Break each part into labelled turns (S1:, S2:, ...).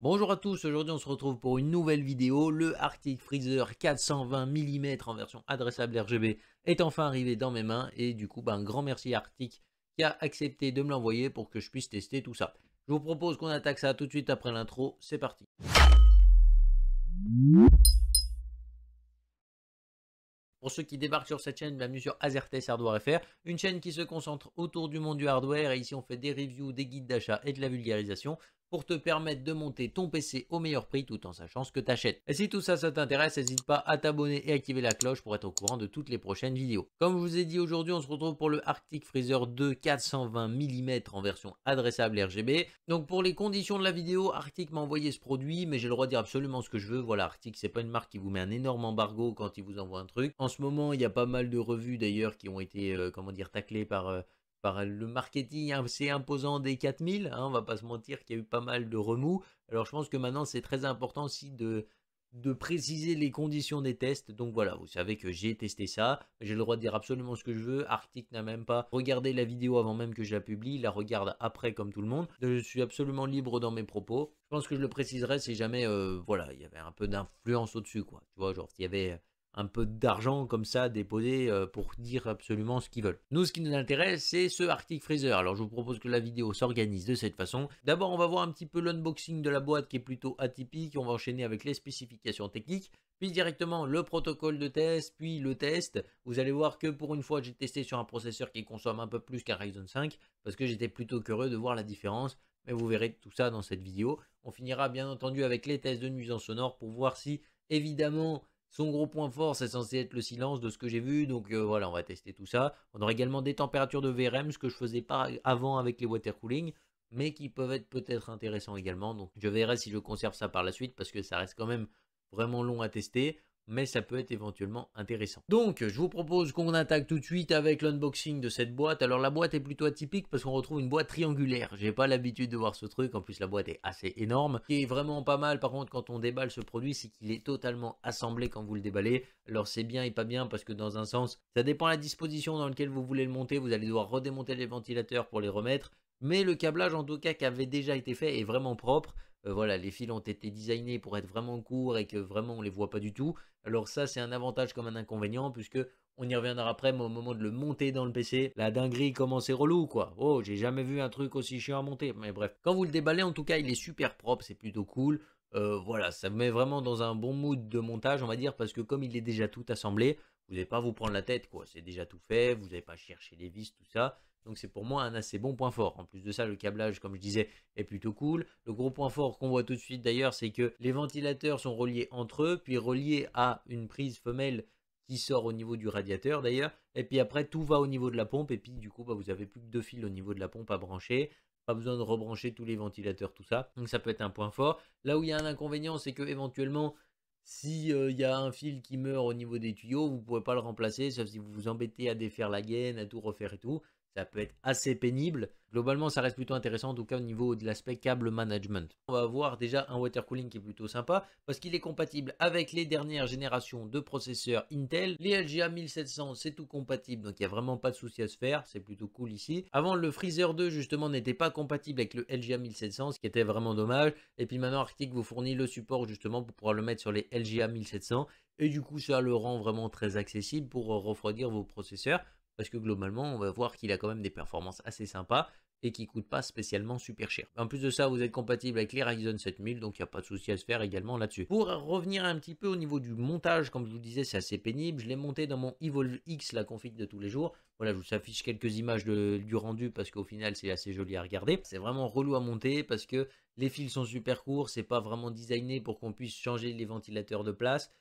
S1: Bonjour à tous, aujourd'hui on se retrouve pour une nouvelle vidéo. Le Arctic Freezer 420 mm en version adressable RGB est enfin arrivé dans mes mains et du coup ben, un grand merci Arctic qui a accepté de me l'envoyer pour que je puisse tester tout ça. Je vous propose qu'on attaque ça tout de suite après l'intro, c'est parti. Pour ceux qui débarquent sur cette chaîne, bienvenue sur Azertes Hardware FR, une chaîne qui se concentre autour du monde du hardware et ici on fait des reviews, des guides d'achat et de la vulgarisation pour te permettre de monter ton PC au meilleur prix tout en sachant ce que achètes. Et si tout ça, ça t'intéresse, n'hésite pas à t'abonner et activer la cloche pour être au courant de toutes les prochaines vidéos. Comme je vous ai dit aujourd'hui, on se retrouve pour le Arctic Freezer 2 420 mm en version adressable RGB. Donc pour les conditions de la vidéo, Arctic m'a envoyé ce produit, mais j'ai le droit de dire absolument ce que je veux. Voilà, Arctic, c'est pas une marque qui vous met un énorme embargo quand il vous envoie un truc. En ce moment, il y a pas mal de revues d'ailleurs qui ont été, euh, comment dire, taclées par... Euh, par le marketing assez imposant des 4000. Hein, on va pas se mentir qu'il y a eu pas mal de remous. Alors je pense que maintenant c'est très important aussi de, de préciser les conditions des tests. Donc voilà, vous savez que j'ai testé ça, j'ai le droit de dire absolument ce que je veux. Arctic n'a même pas regardé la vidéo avant même que je la publie, il la regarde après comme tout le monde. Je suis absolument libre dans mes propos. Je pense que je le préciserai si jamais euh, voilà, il y avait un peu d'influence au-dessus quoi. Tu vois, genre s'il y avait un peu d'argent comme ça déposé euh, pour dire absolument ce qu'ils veulent. Nous, ce qui nous intéresse, c'est ce Arctic Freezer. Alors, je vous propose que la vidéo s'organise de cette façon. D'abord, on va voir un petit peu l'unboxing de la boîte qui est plutôt atypique. On va enchaîner avec les spécifications techniques, puis directement le protocole de test, puis le test. Vous allez voir que pour une fois, j'ai testé sur un processeur qui consomme un peu plus qu'un Ryzen 5 parce que j'étais plutôt curieux de voir la différence. Mais vous verrez tout ça dans cette vidéo. On finira bien entendu avec les tests de nuisance sonore pour voir si, évidemment, son gros point fort, c'est censé être le silence de ce que j'ai vu. Donc euh, voilà, on va tester tout ça. On aura également des températures de VRM, ce que je faisais pas avant avec les water cooling, mais qui peuvent être peut-être intéressants également. Donc je verrai si je conserve ça par la suite parce que ça reste quand même vraiment long à tester mais ça peut être éventuellement intéressant. Donc, je vous propose qu'on attaque tout de suite avec l'unboxing de cette boîte. Alors, la boîte est plutôt atypique parce qu'on retrouve une boîte triangulaire. J'ai pas l'habitude de voir ce truc. En plus, la boîte est assez énorme. Ce qui est vraiment pas mal, par contre, quand on déballe ce produit, c'est qu'il est totalement assemblé quand vous le déballez. Alors, c'est bien et pas bien parce que dans un sens, ça dépend de la disposition dans laquelle vous voulez le monter. Vous allez devoir redémonter les ventilateurs pour les remettre. Mais le câblage, en tout cas, qui avait déjà été fait, est vraiment propre. Euh, voilà, les fils ont été designés pour être vraiment courts et que vraiment on les voit pas du tout. Alors ça, c'est un avantage comme un inconvénient puisque on y reviendra après, au moment de le monter dans le PC, la dinguerie, comment c'est relou, quoi. Oh, j'ai jamais vu un truc aussi chiant à monter. Mais bref, quand vous le déballez, en tout cas, il est super propre, c'est plutôt cool. Euh, voilà, ça met vraiment dans un bon mood de montage, on va dire, parce que comme il est déjà tout assemblé, vous n'allez pas vous prendre la tête, quoi. C'est déjà tout fait, vous n'avez pas chercher les vis, tout ça. Donc c'est pour moi un assez bon point fort. En plus de ça, le câblage, comme je disais, est plutôt cool. Le gros point fort qu'on voit tout de suite d'ailleurs, c'est que les ventilateurs sont reliés entre eux, puis reliés à une prise femelle qui sort au niveau du radiateur d'ailleurs. Et puis après, tout va au niveau de la pompe. Et puis du coup, bah, vous avez plus que deux fils au niveau de la pompe à brancher. Pas besoin de rebrancher tous les ventilateurs, tout ça. Donc ça peut être un point fort. Là où il y a un inconvénient, c'est que éventuellement, si euh, y a un fil qui meurt au niveau des tuyaux, vous ne pouvez pas le remplacer, sauf si vous vous embêtez à défaire la gaine, à tout refaire et tout peut être assez pénible. Globalement, ça reste plutôt intéressant, en tout cas au niveau de l'aspect câble management. On va avoir déjà un water cooling qui est plutôt sympa, parce qu'il est compatible avec les dernières générations de processeurs Intel. Les LGA 1700, c'est tout compatible, donc il n'y a vraiment pas de souci à se faire, c'est plutôt cool ici. Avant, le Freezer 2, justement, n'était pas compatible avec le LGA 1700, ce qui était vraiment dommage. Et puis maintenant, Arctic vous fournit le support, justement, pour pouvoir le mettre sur les LGA 1700. Et du coup, ça le rend vraiment très accessible pour refroidir vos processeurs parce que globalement, on va voir qu'il a quand même des performances assez sympas et qui coûte pas spécialement super cher. En plus de ça, vous êtes compatible avec les Ryzen 7000, donc il n'y a pas de souci à se faire également là-dessus. Pour revenir un petit peu au niveau du montage, comme je vous disais, c'est assez pénible. Je l'ai monté dans mon Evolve X, la config de tous les jours. Voilà, je vous affiche quelques images du rendu parce qu'au final, c'est assez joli à regarder. C'est vraiment relou à monter parce que les fils sont super courts, c'est pas vraiment designé pour qu'on puisse changer les ventilateurs de place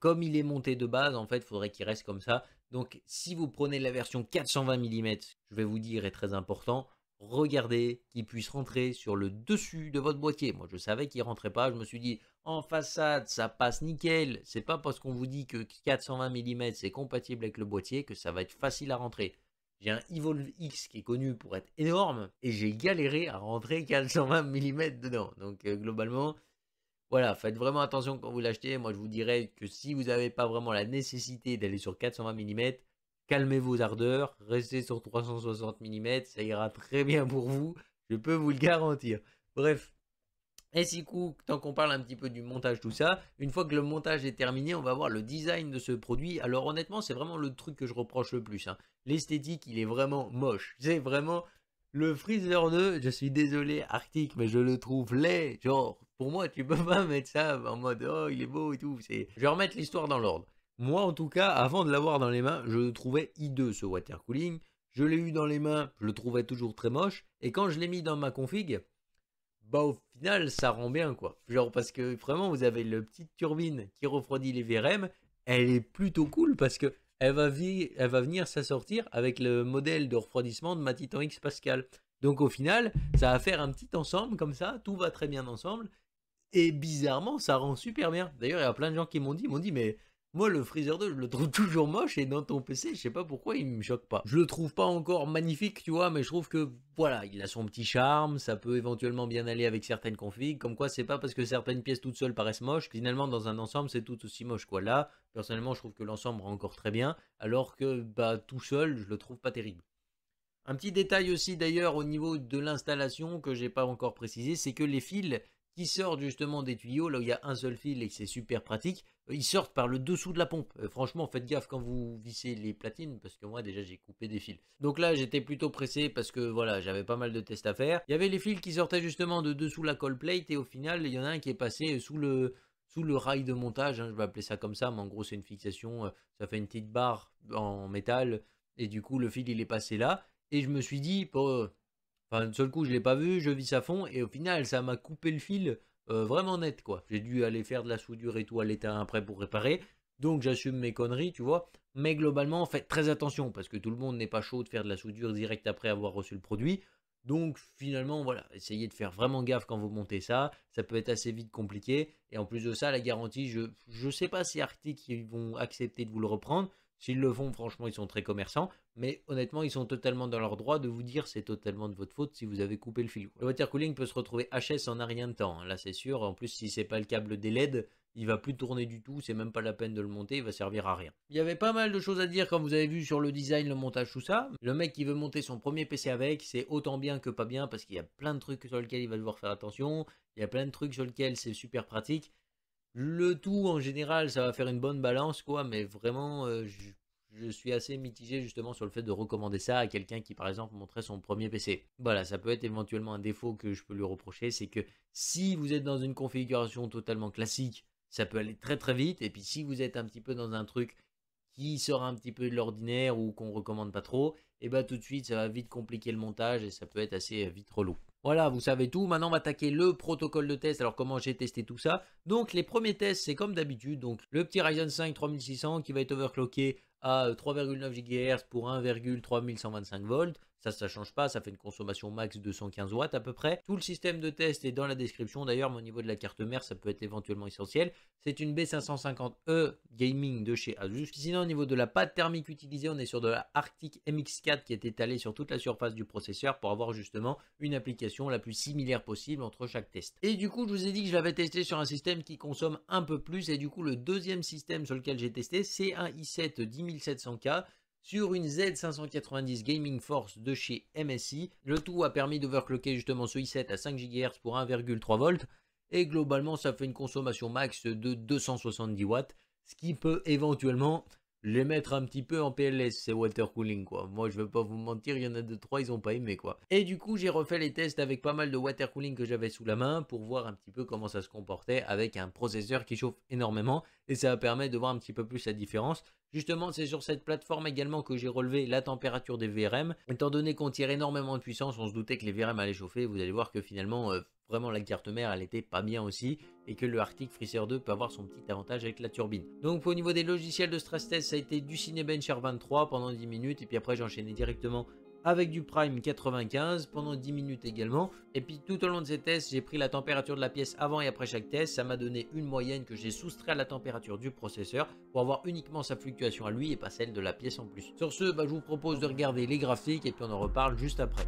S1: comme il est monté de base, en fait, il faudrait qu'il reste comme ça. Donc, si vous prenez la version 420 mm, je vais vous dire, est très important, regardez qu'il puisse rentrer sur le dessus de votre boîtier. Moi, je savais qu'il rentrait pas. Je me suis dit, en façade, ça passe nickel. C'est pas parce qu'on vous dit que 420 mm, c'est compatible avec le boîtier que ça va être facile à rentrer. J'ai un Evolve X qui est connu pour être énorme et j'ai galéré à rentrer 420 mm dedans. Donc, globalement, voilà, faites vraiment attention quand vous l'achetez. Moi, je vous dirais que si vous n'avez pas vraiment la nécessité d'aller sur 420 mm, calmez vos ardeurs, restez sur 360 mm, ça ira très bien pour vous, je peux vous le garantir. Bref, et si coup, tant qu'on parle un petit peu du montage, tout ça, une fois que le montage est terminé, on va voir le design de ce produit. Alors honnêtement, c'est vraiment le truc que je reproche le plus. Hein. L'esthétique, il est vraiment moche. C'est vraiment le Freezer 2, je suis désolé Arctic, mais je le trouve laid. Genre, pour moi, tu peux pas mettre ça en mode oh, il est beau et tout. C'est... Je vais remettre l'histoire dans l'ordre. Moi, en tout cas, avant de l'avoir dans les mains, je le trouvais hideux ce water cooling. Je l'ai eu dans les mains, je le trouvais toujours très moche. Et quand je l'ai mis dans ma config, bah au final, ça rend bien quoi. Genre parce que vraiment, vous avez la petite turbine qui refroidit les VRM. Elle est plutôt cool parce que elle va, elle va venir s'assortir avec le modèle de refroidissement de ma Titan X Pascal. Donc au final, ça va faire un petit ensemble comme ça, tout va très bien ensemble. Et bizarrement, ça rend super bien. D'ailleurs, il y a plein de gens qui m'ont dit, m'ont dit, mais moi, le Freezer 2, je le trouve toujours moche et dans ton PC, je sais pas pourquoi il me choque pas. Je le trouve pas encore magnifique, tu vois, mais je trouve que voilà, il a son petit charme, ça peut éventuellement bien aller avec certaines configs. Comme quoi, c'est pas parce que certaines pièces toutes seules paraissent moches, finalement, dans un ensemble, c'est tout aussi moche, quoi. Là, personnellement, je trouve que l'ensemble rend encore très bien, alors que bah, tout seul, je le trouve pas terrible. Un petit détail aussi d'ailleurs au niveau de l'installation que j'ai pas encore précisé, c'est que les fils qui sortent justement des tuyaux, là où il y a un seul fil et c'est super pratique, euh, ils sortent par le dessous de la pompe. Euh, franchement, faites gaffe quand vous vissez les platines, parce que moi déjà j'ai coupé des fils. Donc là, j'étais plutôt pressé parce que voilà, j'avais pas mal de tests à faire. Il y avait les fils qui sortaient justement de dessous la colle plate et au final, il y en a un qui est passé euh, sous le, sous le rail de montage, hein, je vais appeler ça comme ça, mais en gros c'est une fixation, ça fait une petite barre en métal, et du coup le fil il est passé là, et je me suis dit, pour Enfin, d'un seul coup, je l'ai pas vu, je vis à fond, et au final, ça m'a coupé le fil euh, vraiment net, quoi. J'ai dû aller faire de la soudure et tout à l'état après pour réparer. Donc, j'assume mes conneries, tu vois. Mais globalement, faites très attention, parce que tout le monde n'est pas chaud de faire de la soudure direct après avoir reçu le produit. Donc finalement, voilà, essayez de faire vraiment gaffe quand vous montez ça. Ça peut être assez vite compliqué. Et en plus de ça, la garantie, je ne sais pas si Arctic ils vont accepter de vous le reprendre. S'ils le font, franchement, ils sont très commerçants. Mais honnêtement, ils sont totalement dans leur droit de vous dire c'est totalement de votre faute si vous avez coupé le fil. Le water cooling peut se retrouver HS en un rien de temps. Hein, là, c'est sûr. En plus, si c'est pas le câble des LED, il va plus tourner du tout. C'est même pas la peine de le monter. Il va servir à rien. Il y avait pas mal de choses à dire quand vous avez vu sur le design, le montage, tout ça. Le mec qui veut monter son premier PC avec, c'est autant bien que pas bien parce qu'il y a plein de trucs sur lesquels il va devoir faire attention. Il y a plein de trucs sur lesquels c'est super pratique. Le tout en général, ça va faire une bonne balance, quoi, mais vraiment, euh, je, suis assez mitigé justement sur le fait de recommander ça à quelqu'un qui par exemple montrait son premier PC. Voilà, ça peut être éventuellement un défaut que je peux lui reprocher, c'est que si vous êtes dans une configuration totalement classique, ça peut aller très très vite, et puis si vous êtes un petit peu dans un truc qui sort un petit peu de l'ordinaire ou qu'on recommande pas trop, et eh bah ben, tout de suite ça va vite compliquer le montage et ça peut être assez euh, vite relou. Voilà, vous savez tout. Maintenant, on va attaquer le protocole de test. Alors, comment j'ai testé tout ça Donc, les premiers tests, c'est comme d'habitude. Donc, le petit Ryzen 5 3600 qui va être overclocké à 3,9 GHz pour 1,3125 volts. Ça, ça change pas, ça fait une consommation max de 115 watts à peu près. Tout le système de test est dans la description d'ailleurs, mais au niveau de la carte mère, ça peut être éventuellement essentiel. C'est une B550E e Gaming de chez Asus. Sinon, au niveau de la pâte thermique utilisée, on est sur de la Arctic MX4 qui est étalée sur toute la surface du processeur pour avoir justement une application la plus similaire possible entre chaque test. Et du coup, je vous ai dit que je l'avais testé sur un système qui consomme un peu plus, et du coup, le deuxième système sur lequel j'ai testé, c'est un i7 10700K sur une Z590 Gaming Force de chez MSI. Le tout a permis d'overclocker justement ce i7 à 5 GHz pour 1,3 V. Et globalement, ça fait une consommation max de 270 watts, ce qui peut éventuellement les mettre un petit peu en PLS, c'est water cooling quoi. Moi je veux pas vous mentir, il y en a deux trois ils ont pas aimé quoi. Et du coup j'ai refait les tests avec pas mal de water cooling que j'avais sous la main pour voir un petit peu comment ça se comportait avec un processeur qui chauffe énormément et ça permet de voir un petit peu plus la différence. Justement, c'est sur cette plateforme également que j'ai relevé la température des VRM. Étant donné qu'on tire énormément de puissance, on se doutait que les VRM allaient chauffer. Vous allez voir que finalement, euh, vraiment la carte mère elle était pas bien aussi et que le Arctic Freezer 2 peut avoir son petit avantage avec la turbine. Donc au niveau des logiciels de stress test ça a été du Cinebench R23 pendant 10 minutes et puis après j'ai enchaîné directement avec du Prime 95 pendant 10 minutes également. Et puis tout au long de ces tests, j'ai pris la température de la pièce avant et après chaque test. Ça m'a donné une moyenne que j'ai soustrait à la température du processeur pour avoir uniquement sa fluctuation à lui et pas celle de la pièce en plus. Sur ce, bah, je vous propose de regarder les graphiques et puis on en reparle juste après.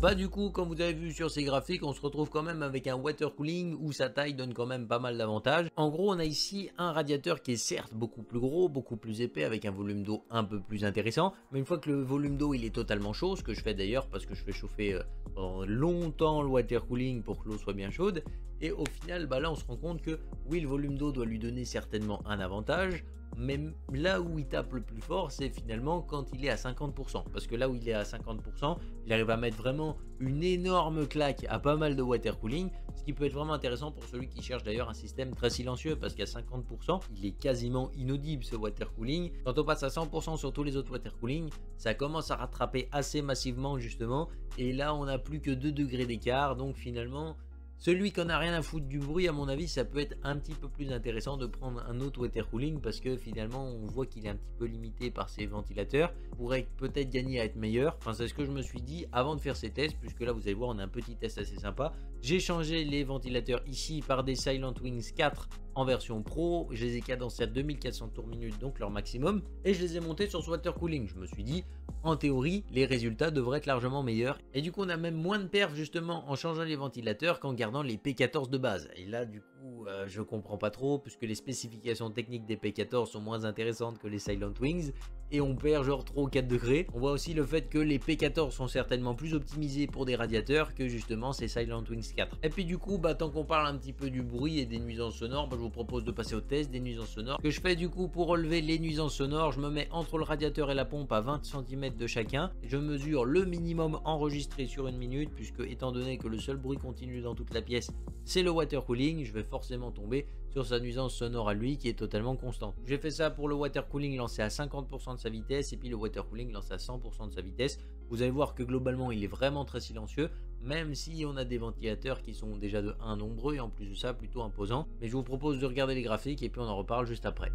S1: Bah du coup, comme vous avez vu sur ces graphiques, on se retrouve quand même avec un water cooling où sa taille donne quand même pas mal d'avantages. En gros, on a ici un radiateur qui est certes beaucoup plus gros, beaucoup plus épais, avec un volume d'eau un peu plus intéressant. Mais une fois que le volume d'eau il est totalement chaud, ce que je fais d'ailleurs parce que je fais chauffer euh, longtemps le water cooling pour que l'eau soit bien chaude. Et au final, bah là, on se rend compte que oui, le volume d'eau doit lui donner certainement un avantage mais là où il tape le plus fort, c'est finalement quand il est à 50%. Parce que là où il est à 50%, il arrive à mettre vraiment une énorme claque à pas mal de water cooling, ce qui peut être vraiment intéressant pour celui qui cherche d'ailleurs un système très silencieux, parce qu'à 50%, il est quasiment inaudible ce water cooling. Quand on passe à 100% sur tous les autres water cooling, ça commence à rattraper assez massivement justement, et là on n'a plus que 2 degrés d'écart, donc finalement celui qu'on n'a rien à foutre du bruit, à mon avis, ça peut être un petit peu plus intéressant de prendre un autre water cooling parce que finalement, on voit qu'il est un petit peu limité par ses ventilateurs. Il pourrait peut-être gagner à être meilleur. Enfin, c'est ce que je me suis dit avant de faire ces tests, puisque là, vous allez voir, on a un petit test assez sympa. J'ai changé les ventilateurs ici par des Silent Wings 4 en version pro. Je les ai cadencés à 2400 tours minute, donc leur maximum. Et je les ai montés sur ce water cooling. Je me suis dit, en théorie, les résultats devraient être largement meilleurs. Et du coup, on a même moins de perfs justement en changeant les ventilateurs qu'en gardant les P14 de base. Et là, du coup, euh, je comprends pas trop, puisque les spécifications techniques des P14 sont moins intéressantes que les Silent Wings et on perd genre 3 4 degrés. On voit aussi le fait que les P14 sont certainement plus optimisés pour des radiateurs que justement ces Silent Wings 4. Et puis du coup, bah, tant qu'on parle un petit peu du bruit et des nuisances sonores, bah, je vous propose de passer au test des nuisances sonores. que je fais du coup pour relever les nuisances sonores, je me mets entre le radiateur et la pompe à 20 cm de chacun. Je mesure le minimum enregistré sur une minute puisque étant donné que le seul bruit continu dans toute la pièce, c'est le water cooling, je vais forcément tomber sur sa nuisance sonore à lui qui est totalement constante. J'ai fait ça pour le water cooling lancé à 50% de sa vitesse et puis le water cooling lancé à 100% de sa vitesse. Vous allez voir que globalement il est vraiment très silencieux même si on a des ventilateurs qui sont déjà de 1 nombreux et en plus de ça plutôt imposants. Mais je vous propose de regarder les graphiques et puis on en reparle juste après.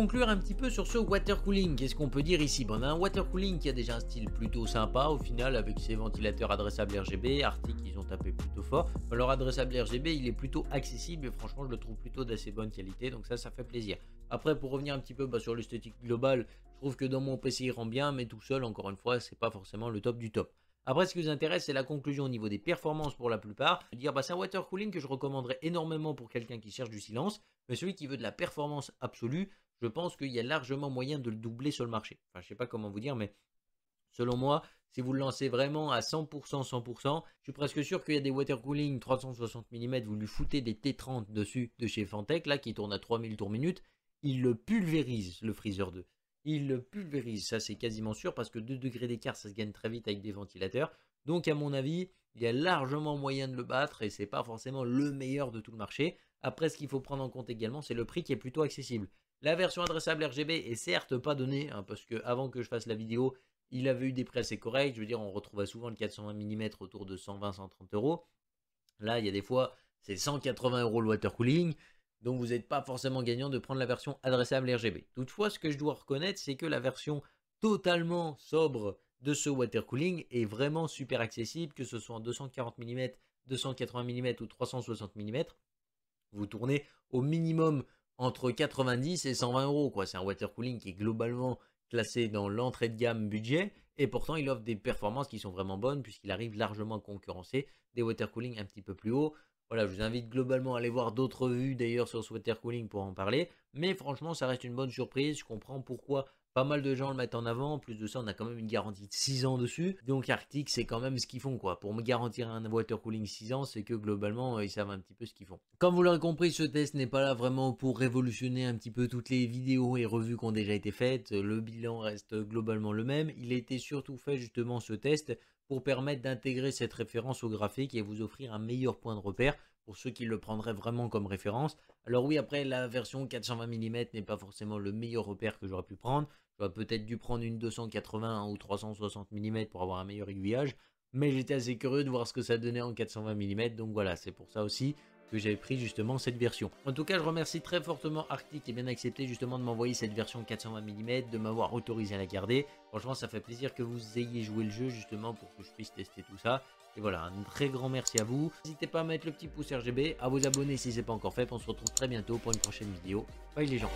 S1: conclure un petit peu sur ce water cooling, qu'est-ce qu'on peut dire ici On ben, a un water cooling qui a déjà un style plutôt sympa au final avec ses ventilateurs adressables RGB, Arctic ils ont tapé plutôt fort. alors ben, adressable RGB il est plutôt accessible et franchement je le trouve plutôt d'assez bonne qualité donc ça ça fait plaisir. Après pour revenir un petit peu ben, sur l'esthétique globale, je trouve que dans mon PC il rend bien mais tout seul encore une fois c'est pas forcément le top du top. Après, ce qui vous intéresse, c'est la conclusion au niveau des performances pour la plupart. dire, bah, c'est un water cooling que je recommanderais énormément pour quelqu'un qui cherche du silence, mais celui qui veut de la performance absolue, je pense qu'il y a largement moyen de le doubler sur le marché. Enfin, je ne sais pas comment vous dire, mais selon moi, si vous le lancez vraiment à 100%, 100%, je suis presque sûr qu'il y a des water cooling 360 mm, vous lui foutez des T30 dessus de chez Fantech, là, qui tourne à 3000 tours minute, il le pulvérise, le Freezer 2. Il le pulvérise, ça c'est quasiment sûr, parce que 2 degrés d'écart, ça se gagne très vite avec des ventilateurs. Donc, à mon avis, il y a largement moyen de le battre et c'est pas forcément le meilleur de tout le marché. Après, ce qu'il faut prendre en compte également, c'est le prix qui est plutôt accessible. La version adressable RGB est certes pas donnée, hein, parce que avant que je fasse la vidéo, il avait eu des prix assez corrects. Je veux dire, on retrouvait souvent le 420 mm autour de 120-130 euros. Là, il y a des fois, c'est 180 euros le water cooling. Donc vous n'êtes pas forcément gagnant de prendre la version adressable RGB. Toutefois, ce que je dois reconnaître, c'est que la version totalement sobre de ce water cooling est vraiment super accessible, que ce soit en 240 mm, 280 mm ou 360 mm. Vous tournez au minimum entre 90 et 120 euros. C'est un water cooling qui est globalement classé dans l'entrée de gamme budget et pourtant il offre des performances qui sont vraiment bonnes puisqu'il arrive largement à concurrencer des water cooling un petit peu plus haut. Voilà, je vous invite globalement à aller voir d'autres vues d'ailleurs sur ce water cooling pour en parler, mais franchement ça reste une bonne surprise, je comprends pourquoi pas mal de gens le mettent en avant. En plus de ça, on a quand même une garantie de 6 ans dessus. Donc Arctic, c'est quand même ce qu'ils font quoi. Pour me garantir un water cooling 6 ans, c'est que globalement, euh, ils savent un petit peu ce qu'ils font. Comme vous l'aurez compris, ce test n'est pas là vraiment pour révolutionner un petit peu toutes les vidéos et revues qui ont déjà été faites. Le bilan reste globalement le même. Il a été surtout fait justement ce test pour permettre d'intégrer cette référence au graphique et vous offrir un meilleur point de repère pour ceux qui le prendraient vraiment comme référence. Alors oui, après, la version 420 mm n'est pas forcément le meilleur repère que j'aurais pu prendre. Tu peut-être dû prendre une 280 ou 360 mm pour avoir un meilleur aiguillage, mais j'étais assez curieux de voir ce que ça donnait en 420 mm, donc voilà, c'est pour ça aussi que j'avais pris justement cette version. En tout cas, je remercie très fortement Arctic et bien accepté justement de m'envoyer cette version 420 mm, de m'avoir autorisé à la garder. Franchement, ça fait plaisir que vous ayez joué le jeu justement pour que je puisse tester tout ça. Et voilà, un très grand merci à vous. N'hésitez pas à mettre le petit pouce RGB, à vous abonner si ce n'est pas encore fait. On se retrouve très bientôt pour une prochaine vidéo. Bye les gens